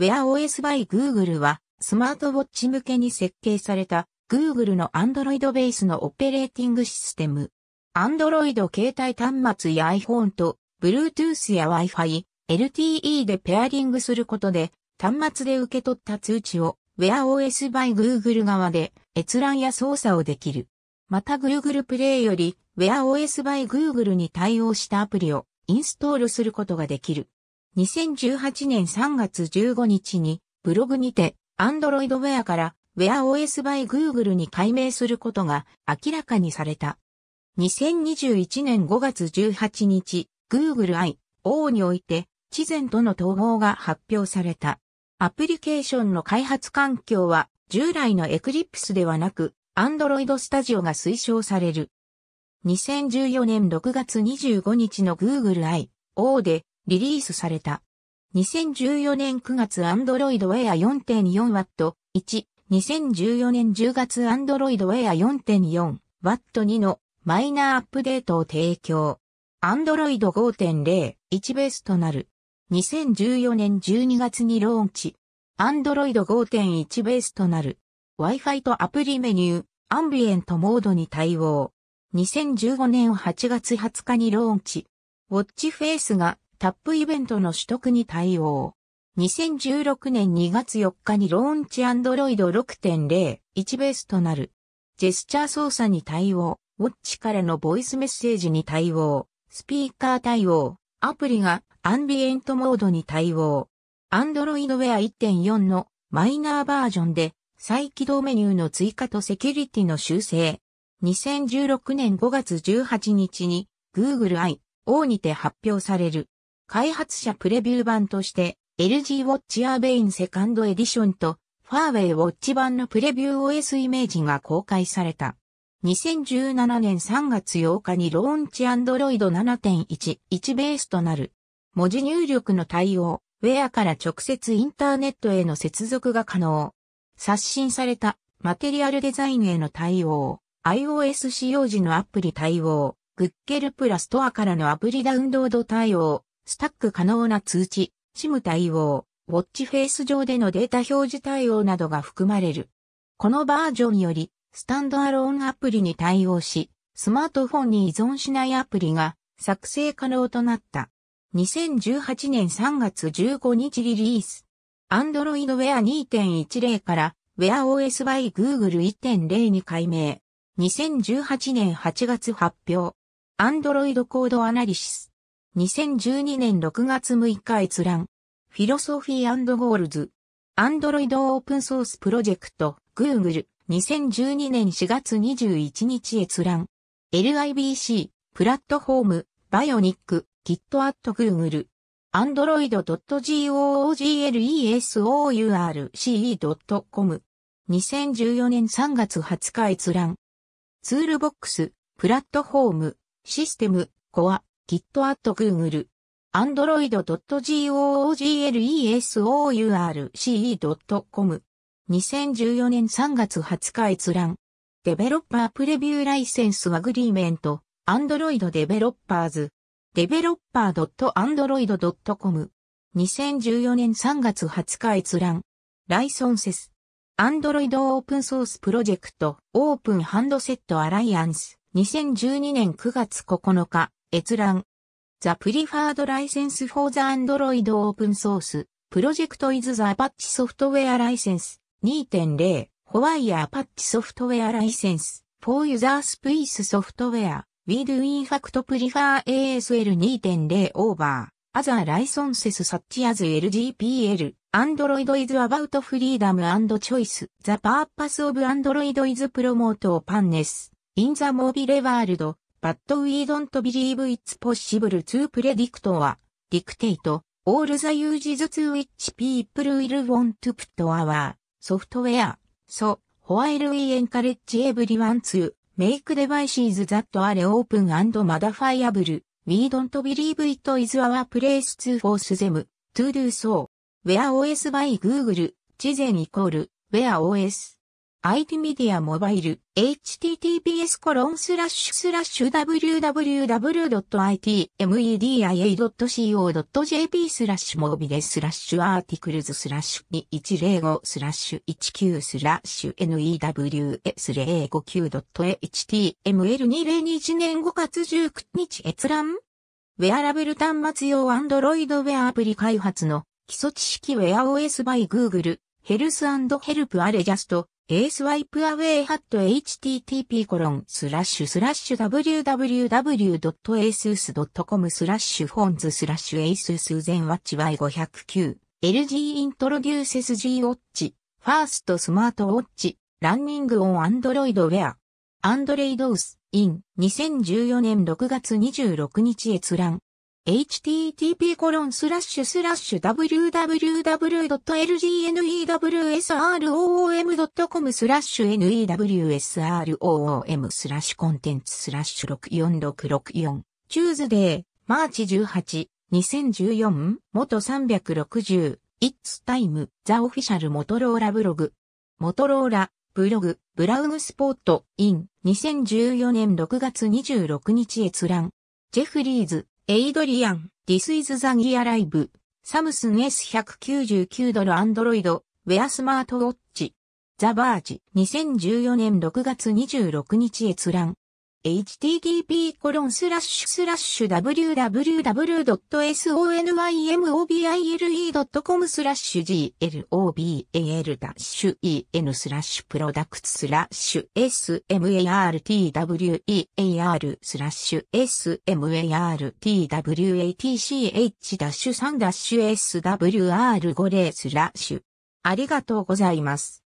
WearOS by Google は、スマートウォッチ向けに設計された Google の Android ベースのオペレーティングシステム。Android 携帯端末や iPhone と Bluetooth や Wi-Fi、LTE でペアリングすることで、端末で受け取った通知を WearOS by Google 側で閲覧や操作をできる。また Google Play より WearOS by Google に対応したアプリをインストールすることができる。2018年3月15日にブログにて Android Wear から WearOS by Google に改名することが明らかにされた。2021年5月18日、Google i O において、知前との統合が発表された。アプリケーションの開発環境は、従来の Eclipse ではなく、Android Studio が推奨される。2014年6月25日の Google i O で、リリースされた。2014年9月 Android Wear 4.4W 1、2014年10月 Android Wear 4.4W2 のマイナーアップデートを提供。Android 5.0、1ベースとなる。2014年12月にローンチ。Android 5.1ベースとなる。Wi-Fi とアプリメニュー、アンビエントモードに対応。2015年8月20日にローンチ。ウォッチフェイスがタップイベントの取得に対応。2016年2月4日にローンチ Android 6.01ベースとなる。ジェスチャー操作に対応。ウォッチからのボイスメッセージに対応。スピーカー対応。アプリがアンビエントモードに対応。Android Wear 1.4のマイナーバージョンで再起動メニューの追加とセキュリティの修正。2016年5月18日に Google I.O. にて発表される。開発者プレビュー版として、LG ウォッチアーベインセカンドエディションと、ファーウェイウォッチ版のプレビュー OS イメージが公開された。2017年3月8日にローンチ Android 7.11ベースとなる。文字入力の対応、ウェアから直接インターネットへの接続が可能。刷新されたマテリアルデザインへの対応、iOS 使用時のアプリ対応、Google プラストアからのアプリダウンロード対応、スタック可能な通知、SIM 対応、ウォッチフェイス上でのデータ表示対応などが含まれる。このバージョンにより、スタンドアローンアプリに対応し、スマートフォンに依存しないアプリが作成可能となった。2018年3月15日リリース。Android Wear 2.10から Wear OS by Google 1.0に改名。2018年8月発表。Android コードアナリシス。2012年6月6日閲覧。フィロソフィーゴールズ。アンドロイドオープンソースプロジェクト、Google。2012年4月21日閲覧。LIBC、プラットフォーム、バイオニック、キットアッ Google。android.googlessource.com。2014年3月20日閲覧。ツールボックス、プラットフォーム、システム、コア。g i t g o グーグル。android.google.source.com 2014年3月20日閲覧デベロッパープレビューライセンスアグリーメント Android デベロッパーズデベロッパー .android.com 2014年3月20日閲覧ライソンセス Android オープンソースプロジェクトオープンハンドセットアライアンス2012年9月9日閲覧。The Preferred License for the Android Open Source Project is the Apache Software License 2.0 Hawaii Apache Software License for Users p l a c e Software w e do In Fact Prefer ASL 2.0 Over Other Licenses such as LGPL Android is about freedom and choice. The purpose of Android is promote openness in the mobile world. But we don't believe it's possible to predict は、dictate, all the uses to which people will want to put our software. So, while we encourage everyone to make devices that are open and modifiable, we don't believe it is our place to force them to do so. Where OS by Google, 知前イコール、Where OS。IT メディアモバイル https コロンスラッシュスラッシュ www.itmedia.co.jp スラッシュモビレスラッシュアーティクルズスラッシュ2105スラッシュ19スラッシュ news059.html2021 年5月19日閲覧ウェアラブル端末用 Android ウェアアプリ開発の基礎知識ウェア OS by Google ヘルスヘルプアレジャスト A スワイプアウェイハット http コロンスラッシュスラッシュ www.asus.com スラッシュフォンズスラッシュ asus 全 t c h y509 LG イントロデューセス G ウォッチファーストスマートウォッチランニングオンアンドロイドウェアアンドレイドウスイン2014年6月26日閲覧 http://www.lgnewsroom.com スラッシュ newsroom スラッシュコンテンツスラッシュ64664チューズデーマーチ18 2014元360 It's Time The Official モトローラブログモトローラブログブラウンスポートイン2014年6月26日閲覧ジェフリーズエイドリアン、This is the Gear Live、サムスン S199 ドルアンドロイド、ウェアスマートウォッチ、ザバージ、2014年6月26日閲覧。http://www.sonybile.com m global-en p r o d u c t s smartwear smartwatch-3-swr50 スラありがとうございます。